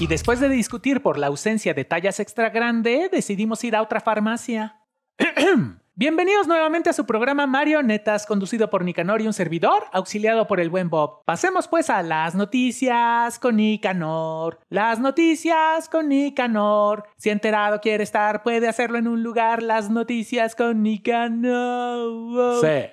Y después de discutir por la ausencia de tallas extra grande, decidimos ir a otra farmacia. Bienvenidos nuevamente a su programa Marionetas, conducido por Nicanor y un servidor, auxiliado por el buen Bob. Pasemos pues a las noticias con Nicanor. Las noticias con Nicanor. Si enterado quiere estar, puede hacerlo en un lugar. Las noticias con Nicanor. Sí.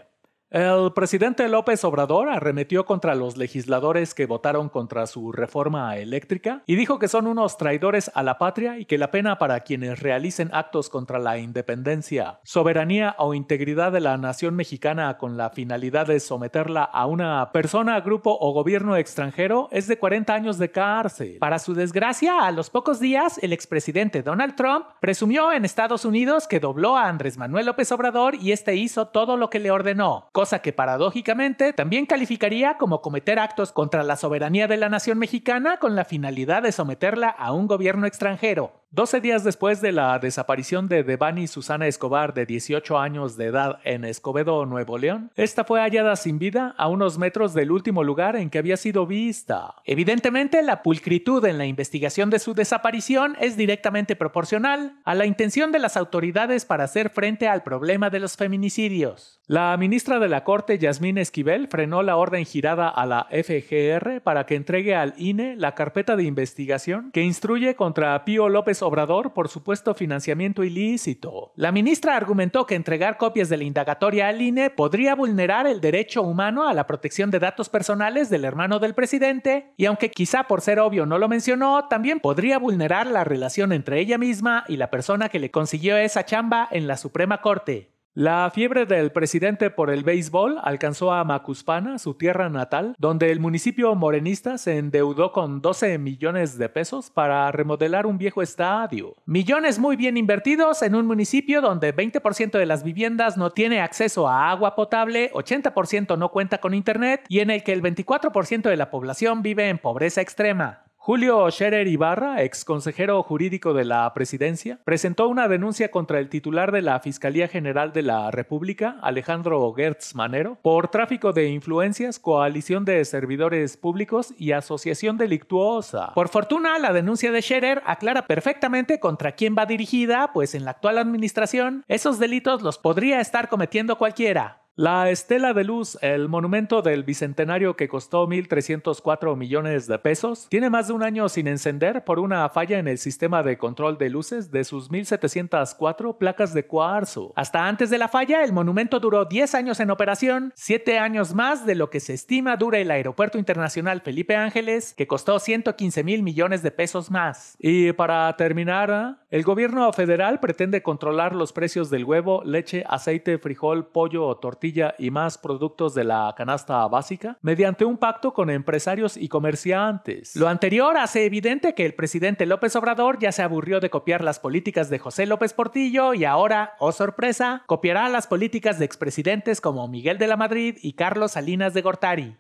El presidente López Obrador arremetió contra los legisladores que votaron contra su reforma eléctrica y dijo que son unos traidores a la patria y que la pena para quienes realicen actos contra la independencia, soberanía o integridad de la nación mexicana con la finalidad de someterla a una persona, grupo o gobierno extranjero es de 40 años de cárcel. Para su desgracia, a los pocos días, el expresidente Donald Trump presumió en Estados Unidos que dobló a Andrés Manuel López Obrador y este hizo todo lo que le ordenó cosa que paradójicamente también calificaría como cometer actos contra la soberanía de la nación mexicana con la finalidad de someterla a un gobierno extranjero. Doce días después de la desaparición de Devani Susana Escobar, de 18 años de edad, en Escobedo, Nuevo León, esta fue hallada sin vida a unos metros del último lugar en que había sido vista. Evidentemente, la pulcritud en la investigación de su desaparición es directamente proporcional a la intención de las autoridades para hacer frente al problema de los feminicidios. La ministra de la Corte, Yasmín Esquivel, frenó la orden girada a la FGR para que entregue al INE la carpeta de investigación que instruye contra Pío López Obrador por supuesto financiamiento ilícito. La ministra argumentó que entregar copias de la indagatoria al INE podría vulnerar el derecho humano a la protección de datos personales del hermano del presidente y aunque quizá por ser obvio no lo mencionó, también podría vulnerar la relación entre ella misma y la persona que le consiguió esa chamba en la Suprema Corte. La fiebre del presidente por el béisbol alcanzó a Macuspana, su tierra natal, donde el municipio morenista se endeudó con 12 millones de pesos para remodelar un viejo estadio. Millones muy bien invertidos en un municipio donde 20% de las viviendas no tiene acceso a agua potable, 80% no cuenta con internet y en el que el 24% de la población vive en pobreza extrema. Julio Scherer Ibarra, ex consejero jurídico de la presidencia, presentó una denuncia contra el titular de la Fiscalía General de la República, Alejandro Gertz Manero, por tráfico de influencias, coalición de servidores públicos y asociación delictuosa. Por fortuna, la denuncia de Scherer aclara perfectamente contra quién va dirigida, pues en la actual administración esos delitos los podría estar cometiendo cualquiera. La Estela de Luz, el monumento del Bicentenario que costó 1.304 millones de pesos, tiene más de un año sin encender por una falla en el sistema de control de luces de sus 1.704 placas de cuarzo. Hasta antes de la falla, el monumento duró 10 años en operación, 7 años más de lo que se estima dura el Aeropuerto Internacional Felipe Ángeles, que costó 115 mil millones de pesos más. Y para terminar, el gobierno federal pretende controlar los precios del huevo, leche, aceite, frijol, pollo, o tortilla y más productos de la canasta básica mediante un pacto con empresarios y comerciantes. Lo anterior hace evidente que el presidente López Obrador ya se aburrió de copiar las políticas de José López Portillo y ahora, oh sorpresa, copiará las políticas de expresidentes como Miguel de la Madrid y Carlos Salinas de Gortari.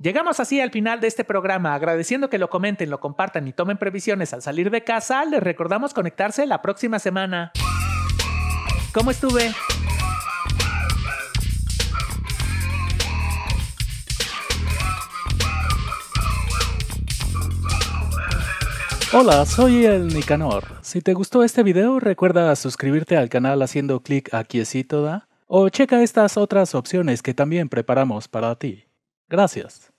Llegamos así al final de este programa, agradeciendo que lo comenten, lo compartan y tomen previsiones al salir de casa, les recordamos conectarse la próxima semana. ¿Cómo estuve? Hola, soy el Nicanor. Si te gustó este video, recuerda suscribirte al canal haciendo clic aquí así toda o checa estas otras opciones que también preparamos para ti. Gracias.